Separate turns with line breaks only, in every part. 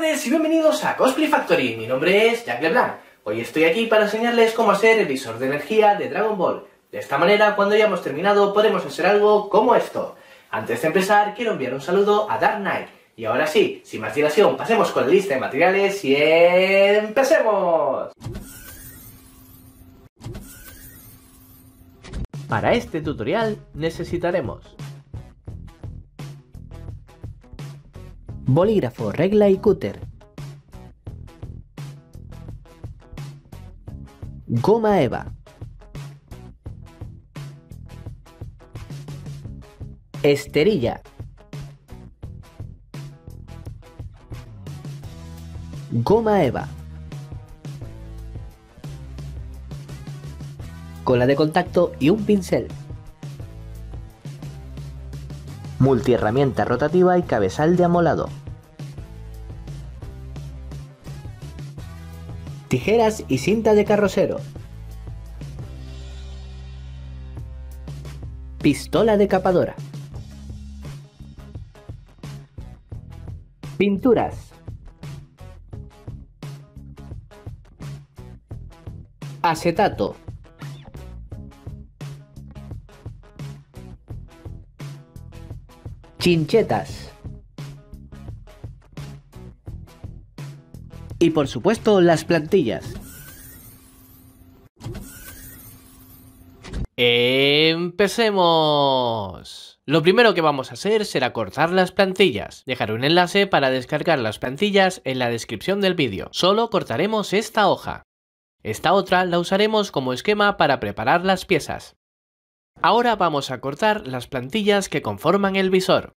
tardes y bienvenidos a Cosplay Factory. Mi nombre es Jack LeBlanc. Hoy estoy aquí para enseñarles cómo hacer el visor de energía de Dragon Ball. De esta manera, cuando hayamos terminado, podemos hacer algo como esto. Antes de empezar, quiero enviar un saludo a Dark Knight. Y ahora sí, sin más dilación, pasemos con la lista de materiales y empecemos. Para este tutorial necesitaremos
bolígrafo, regla y cúter. Goma Eva. Esterilla. Goma Eva. Cola de contacto y un pincel. Multiherramienta rotativa y cabezal de amolado. tijeras y cinta de carrocero. Pistola decapadora. Pinturas. Acetato. Chinchetas.
y por supuesto las plantillas. ¡Empecemos! Lo primero que vamos a hacer será cortar las plantillas. Dejaré un enlace para descargar las plantillas en la descripción del vídeo. Solo cortaremos esta hoja. Esta otra la usaremos como esquema para preparar las piezas. Ahora vamos a cortar las plantillas que conforman el visor.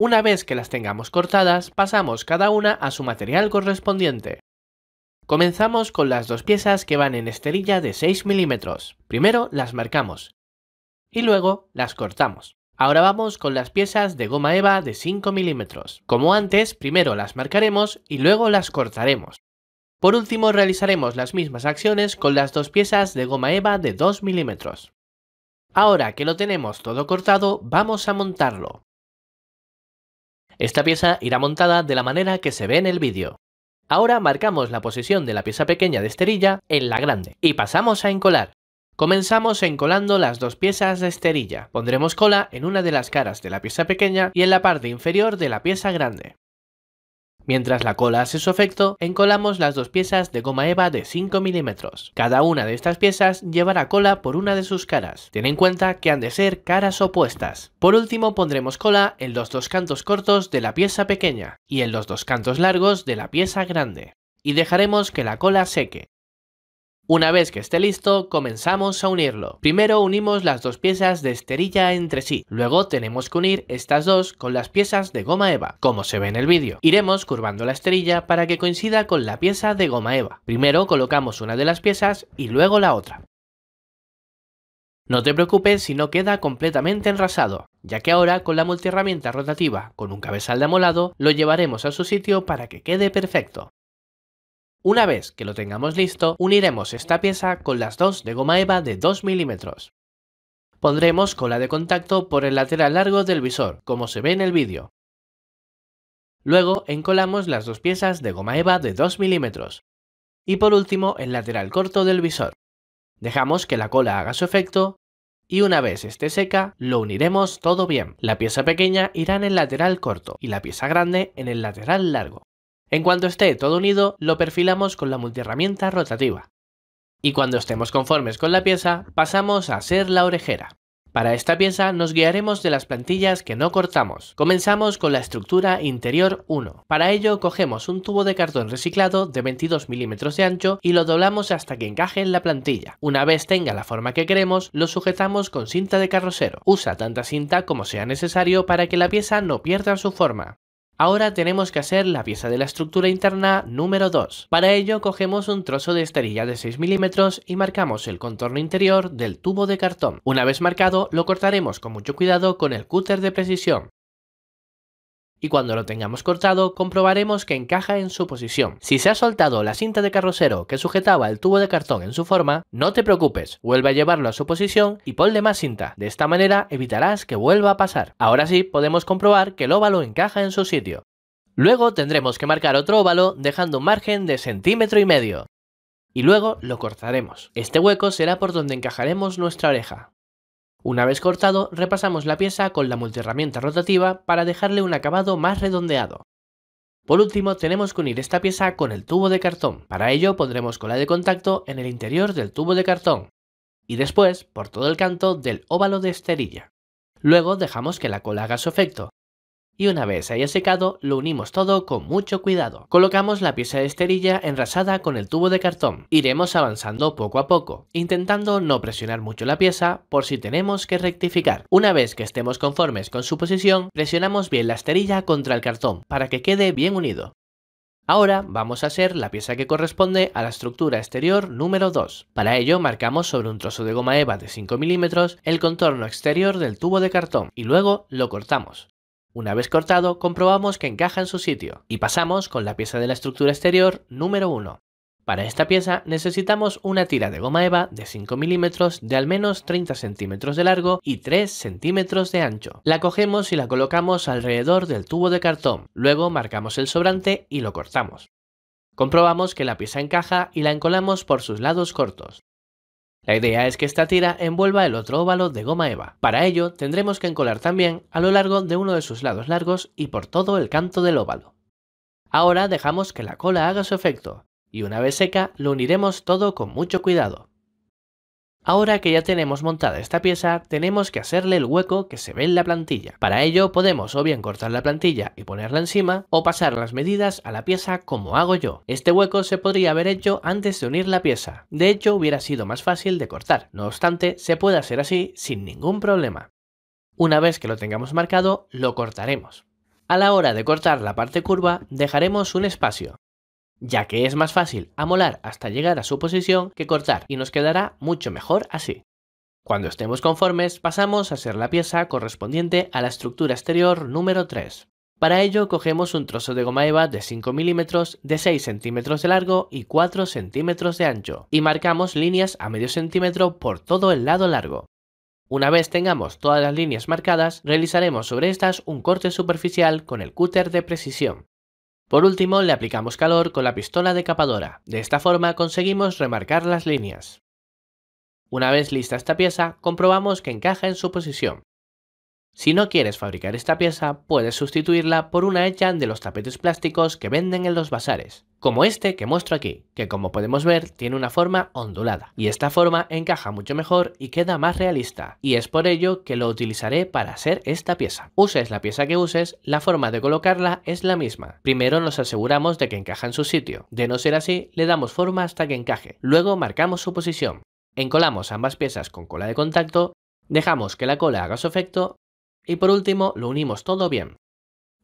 Una vez que las tengamos cortadas, pasamos cada una a su material correspondiente. Comenzamos con las dos piezas que van en esterilla de 6 milímetros. Primero las marcamos y luego las cortamos. Ahora vamos con las piezas de goma eva de 5 milímetros. Como antes, primero las marcaremos y luego las cortaremos. Por último realizaremos las mismas acciones con las dos piezas de goma eva de 2 milímetros. Ahora que lo tenemos todo cortado, vamos a montarlo. Esta pieza irá montada de la manera que se ve en el vídeo. Ahora marcamos la posición de la pieza pequeña de esterilla en la grande y pasamos a encolar. Comenzamos encolando las dos piezas de esterilla. Pondremos cola en una de las caras de la pieza pequeña y en la parte inferior de la pieza grande. Mientras la cola hace su efecto, encolamos las dos piezas de goma eva de 5 milímetros. Cada una de estas piezas llevará cola por una de sus caras. Ten en cuenta que han de ser caras opuestas. Por último pondremos cola en los dos cantos cortos de la pieza pequeña y en los dos cantos largos de la pieza grande. Y dejaremos que la cola seque. Una vez que esté listo, comenzamos a unirlo. Primero unimos las dos piezas de esterilla entre sí, luego tenemos que unir estas dos con las piezas de goma eva, como se ve en el vídeo. Iremos curvando la esterilla para que coincida con la pieza de goma eva. Primero colocamos una de las piezas y luego la otra. No te preocupes si no queda completamente enrasado, ya que ahora con la multiherramienta rotativa con un cabezal de amolado lo llevaremos a su sitio para que quede perfecto. Una vez que lo tengamos listo, uniremos esta pieza con las dos de goma eva de 2 milímetros. Pondremos cola de contacto por el lateral largo del visor, como se ve en el vídeo. Luego encolamos las dos piezas de goma eva de 2 milímetros. Y por último, el lateral corto del visor. Dejamos que la cola haga su efecto y una vez esté seca, lo uniremos todo bien. La pieza pequeña irá en el lateral corto y la pieza grande en el lateral largo. En cuanto esté todo unido, lo perfilamos con la multiherramienta rotativa. Y cuando estemos conformes con la pieza, pasamos a hacer la orejera. Para esta pieza nos guiaremos de las plantillas que no cortamos. Comenzamos con la estructura interior 1. Para ello cogemos un tubo de cartón reciclado de 22 milímetros de ancho y lo doblamos hasta que encaje en la plantilla. Una vez tenga la forma que queremos, lo sujetamos con cinta de carrocero. Usa tanta cinta como sea necesario para que la pieza no pierda su forma. Ahora tenemos que hacer la pieza de la estructura interna número 2. Para ello cogemos un trozo de esterilla de 6 milímetros y marcamos el contorno interior del tubo de cartón. Una vez marcado, lo cortaremos con mucho cuidado con el cúter de precisión y cuando lo tengamos cortado comprobaremos que encaja en su posición. Si se ha soltado la cinta de carrocero que sujetaba el tubo de cartón en su forma, no te preocupes, vuelve a llevarlo a su posición y ponle más cinta, de esta manera evitarás que vuelva a pasar. Ahora sí podemos comprobar que el óvalo encaja en su sitio. Luego tendremos que marcar otro óvalo dejando un margen de centímetro y medio. Y luego lo cortaremos. Este hueco será por donde encajaremos nuestra oreja. Una vez cortado, repasamos la pieza con la multiherramienta rotativa para dejarle un acabado más redondeado. Por último, tenemos que unir esta pieza con el tubo de cartón. Para ello pondremos cola de contacto en el interior del tubo de cartón y después por todo el canto del óvalo de esterilla. Luego dejamos que la cola haga su efecto y una vez haya secado lo unimos todo con mucho cuidado. Colocamos la pieza de esterilla enrasada con el tubo de cartón. Iremos avanzando poco a poco, intentando no presionar mucho la pieza por si tenemos que rectificar. Una vez que estemos conformes con su posición, presionamos bien la esterilla contra el cartón para que quede bien unido. Ahora vamos a hacer la pieza que corresponde a la estructura exterior número 2. Para ello marcamos sobre un trozo de goma eva de 5 milímetros el contorno exterior del tubo de cartón y luego lo cortamos. Una vez cortado, comprobamos que encaja en su sitio y pasamos con la pieza de la estructura exterior número 1. Para esta pieza necesitamos una tira de goma eva de 5 milímetros de al menos 30 centímetros de largo y 3 centímetros de ancho. La cogemos y la colocamos alrededor del tubo de cartón, luego marcamos el sobrante y lo cortamos. Comprobamos que la pieza encaja y la encolamos por sus lados cortos. La idea es que esta tira envuelva el otro óvalo de goma eva. Para ello tendremos que encolar también a lo largo de uno de sus lados largos y por todo el canto del óvalo. Ahora dejamos que la cola haga su efecto, y una vez seca lo uniremos todo con mucho cuidado. Ahora que ya tenemos montada esta pieza, tenemos que hacerle el hueco que se ve en la plantilla. Para ello podemos o bien cortar la plantilla y ponerla encima, o pasar las medidas a la pieza como hago yo. Este hueco se podría haber hecho antes de unir la pieza, de hecho hubiera sido más fácil de cortar, no obstante se puede hacer así sin ningún problema. Una vez que lo tengamos marcado, lo cortaremos. A la hora de cortar la parte curva, dejaremos un espacio ya que es más fácil amolar hasta llegar a su posición que cortar y nos quedará mucho mejor así. Cuando estemos conformes, pasamos a hacer la pieza correspondiente a la estructura exterior número 3. Para ello cogemos un trozo de goma eva de 5 milímetros, de 6 centímetros de largo y 4 centímetros de ancho, y marcamos líneas a medio centímetro por todo el lado largo. Una vez tengamos todas las líneas marcadas, realizaremos sobre estas un corte superficial con el cúter de precisión. Por último, le aplicamos calor con la pistola decapadora. De esta forma conseguimos remarcar las líneas. Una vez lista esta pieza, comprobamos que encaja en su posición. Si no quieres fabricar esta pieza, puedes sustituirla por una hecha de los tapetes plásticos que venden en los bazares, como este que muestro aquí, que como podemos ver tiene una forma ondulada, y esta forma encaja mucho mejor y queda más realista, y es por ello que lo utilizaré para hacer esta pieza. Uses la pieza que uses, la forma de colocarla es la misma. Primero nos aseguramos de que encaja en su sitio, de no ser así, le damos forma hasta que encaje, luego marcamos su posición. Encolamos ambas piezas con cola de contacto, dejamos que la cola haga su efecto y por último lo unimos todo bien.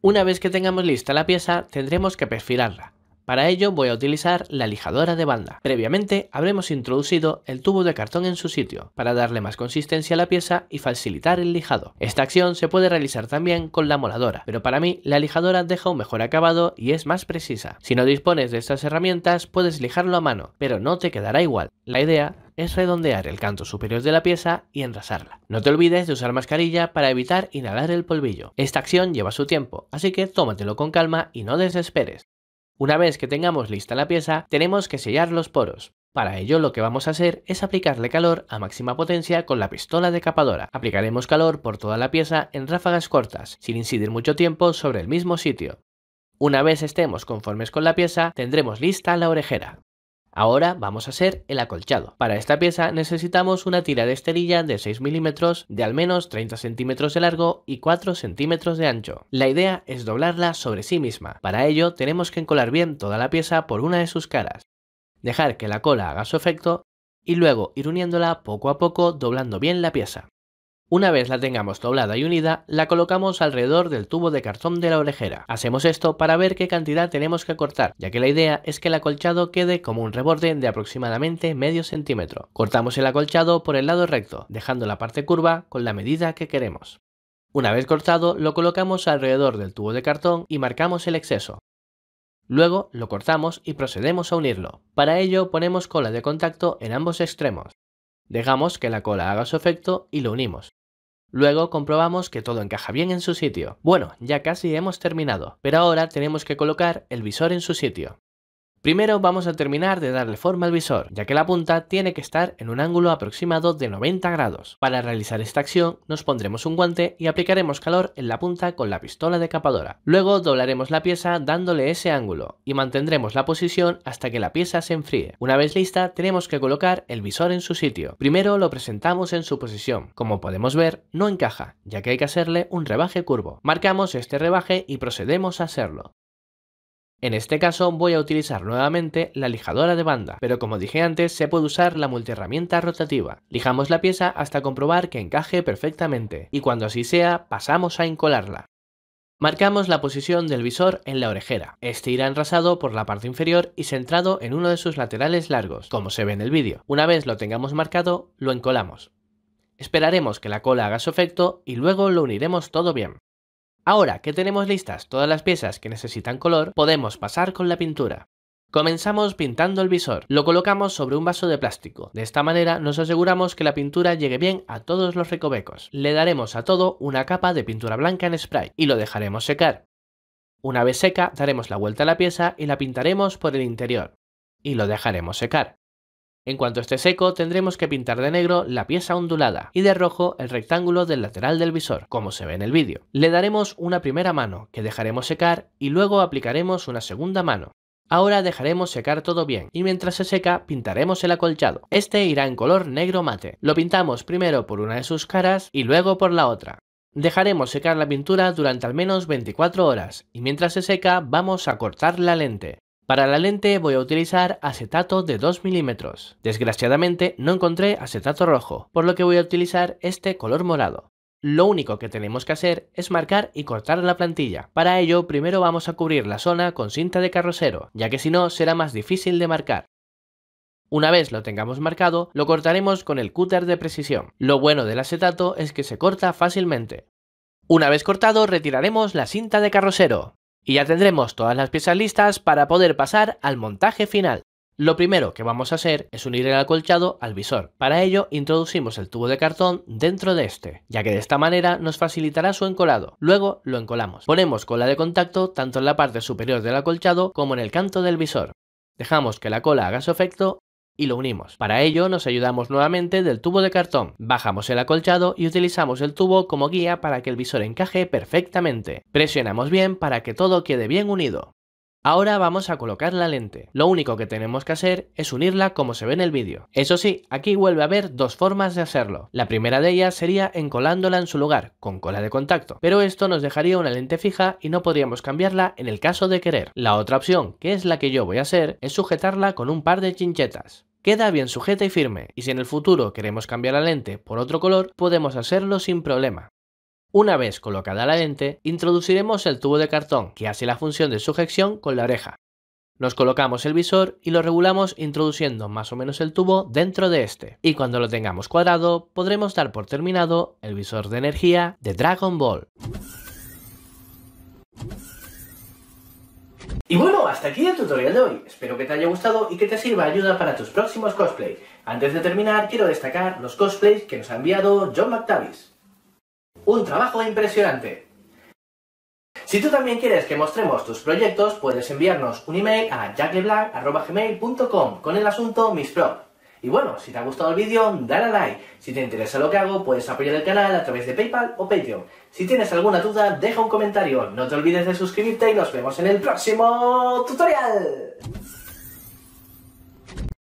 Una vez que tengamos lista la pieza tendremos que perfilarla. Para ello voy a utilizar la lijadora de banda. Previamente habremos introducido el tubo de cartón en su sitio para darle más consistencia a la pieza y facilitar el lijado. Esta acción se puede realizar también con la moladora, pero para mí la lijadora deja un mejor acabado y es más precisa. Si no dispones de estas herramientas puedes lijarlo a mano, pero no te quedará igual. La idea es redondear el canto superior de la pieza y enrasarla. No te olvides de usar mascarilla para evitar inhalar el polvillo. Esta acción lleva su tiempo, así que tómatelo con calma y no desesperes. Una vez que tengamos lista la pieza, tenemos que sellar los poros. Para ello lo que vamos a hacer es aplicarle calor a máxima potencia con la pistola decapadora. Aplicaremos calor por toda la pieza en ráfagas cortas, sin incidir mucho tiempo sobre el mismo sitio. Una vez estemos conformes con la pieza, tendremos lista la orejera. Ahora vamos a hacer el acolchado. Para esta pieza necesitamos una tira de esterilla de 6 milímetros de al menos 30 centímetros de largo y 4 centímetros de ancho. La idea es doblarla sobre sí misma. Para ello tenemos que encolar bien toda la pieza por una de sus caras. Dejar que la cola haga su efecto y luego ir uniéndola poco a poco doblando bien la pieza. Una vez la tengamos doblada y unida, la colocamos alrededor del tubo de cartón de la orejera. Hacemos esto para ver qué cantidad tenemos que cortar, ya que la idea es que el acolchado quede como un reborde de aproximadamente medio centímetro. Cortamos el acolchado por el lado recto, dejando la parte curva con la medida que queremos. Una vez cortado, lo colocamos alrededor del tubo de cartón y marcamos el exceso. Luego lo cortamos y procedemos a unirlo. Para ello ponemos cola de contacto en ambos extremos. Dejamos que la cola haga su efecto y lo unimos. Luego comprobamos que todo encaja bien en su sitio. Bueno, ya casi hemos terminado, pero ahora tenemos que colocar el visor en su sitio. Primero vamos a terminar de darle forma al visor, ya que la punta tiene que estar en un ángulo aproximado de 90 grados. Para realizar esta acción nos pondremos un guante y aplicaremos calor en la punta con la pistola decapadora. Luego doblaremos la pieza dándole ese ángulo y mantendremos la posición hasta que la pieza se enfríe. Una vez lista tenemos que colocar el visor en su sitio. Primero lo presentamos en su posición. Como podemos ver no encaja, ya que hay que hacerle un rebaje curvo. Marcamos este rebaje y procedemos a hacerlo. En este caso voy a utilizar nuevamente la lijadora de banda, pero como dije antes se puede usar la multiherramienta rotativa. Lijamos la pieza hasta comprobar que encaje perfectamente y cuando así sea pasamos a encolarla. Marcamos la posición del visor en la orejera. Este irá enrasado por la parte inferior y centrado en uno de sus laterales largos, como se ve en el vídeo. Una vez lo tengamos marcado, lo encolamos. Esperaremos que la cola haga su efecto y luego lo uniremos todo bien. Ahora que tenemos listas todas las piezas que necesitan color, podemos pasar con la pintura. Comenzamos pintando el visor. Lo colocamos sobre un vaso de plástico. De esta manera nos aseguramos que la pintura llegue bien a todos los recovecos. Le daremos a todo una capa de pintura blanca en spray y lo dejaremos secar. Una vez seca, daremos la vuelta a la pieza y la pintaremos por el interior. Y lo dejaremos secar. En cuanto esté seco, tendremos que pintar de negro la pieza ondulada y de rojo el rectángulo del lateral del visor, como se ve en el vídeo. Le daremos una primera mano, que dejaremos secar, y luego aplicaremos una segunda mano. Ahora dejaremos secar todo bien, y mientras se seca, pintaremos el acolchado. Este irá en color negro mate. Lo pintamos primero por una de sus caras, y luego por la otra. Dejaremos secar la pintura durante al menos 24 horas, y mientras se seca, vamos a cortar la lente. Para la lente voy a utilizar acetato de 2 milímetros. Desgraciadamente no encontré acetato rojo, por lo que voy a utilizar este color morado. Lo único que tenemos que hacer es marcar y cortar la plantilla. Para ello primero vamos a cubrir la zona con cinta de carrocero, ya que si no será más difícil de marcar. Una vez lo tengamos marcado, lo cortaremos con el cúter de precisión. Lo bueno del acetato es que se corta fácilmente. Una vez cortado, retiraremos la cinta de carrocero. Y ya tendremos todas las piezas listas para poder pasar al montaje final. Lo primero que vamos a hacer es unir el acolchado al visor. Para ello introducimos el tubo de cartón dentro de este, ya que de esta manera nos facilitará su encolado. Luego lo encolamos. Ponemos cola de contacto tanto en la parte superior del acolchado como en el canto del visor. Dejamos que la cola haga su efecto y lo unimos. Para ello nos ayudamos nuevamente del tubo de cartón, bajamos el acolchado y utilizamos el tubo como guía para que el visor encaje perfectamente. Presionamos bien para que todo quede bien unido. Ahora vamos a colocar la lente. Lo único que tenemos que hacer es unirla como se ve en el vídeo. Eso sí, aquí vuelve a haber dos formas de hacerlo. La primera de ellas sería encolándola en su lugar, con cola de contacto, pero esto nos dejaría una lente fija y no podríamos cambiarla en el caso de querer. La otra opción, que es la que yo voy a hacer, es sujetarla con un par de chinchetas queda bien sujeta y firme, y si en el futuro queremos cambiar la lente por otro color, podemos hacerlo sin problema. Una vez colocada la lente, introduciremos el tubo de cartón que hace la función de sujeción con la oreja. Nos colocamos el visor y lo regulamos introduciendo más o menos el tubo dentro de este. Y cuando lo tengamos cuadrado, podremos dar por terminado el visor de energía de Dragon Ball. Y bueno, hasta aquí el tutorial de hoy. Espero que te haya gustado y que te sirva ayuda para tus próximos cosplays. Antes de terminar, quiero destacar los cosplays que nos ha enviado John McTavish un trabajo impresionante. Si tú también quieres que mostremos tus proyectos, puedes enviarnos un email a jackeblanc.gmail.com con el asunto Miss Pro. Y bueno, si te ha gustado el vídeo, dale a like. Si te interesa lo que hago, puedes apoyar el canal a través de PayPal o Patreon. Si tienes alguna duda, deja un comentario. No te olvides de suscribirte y nos vemos en el próximo tutorial.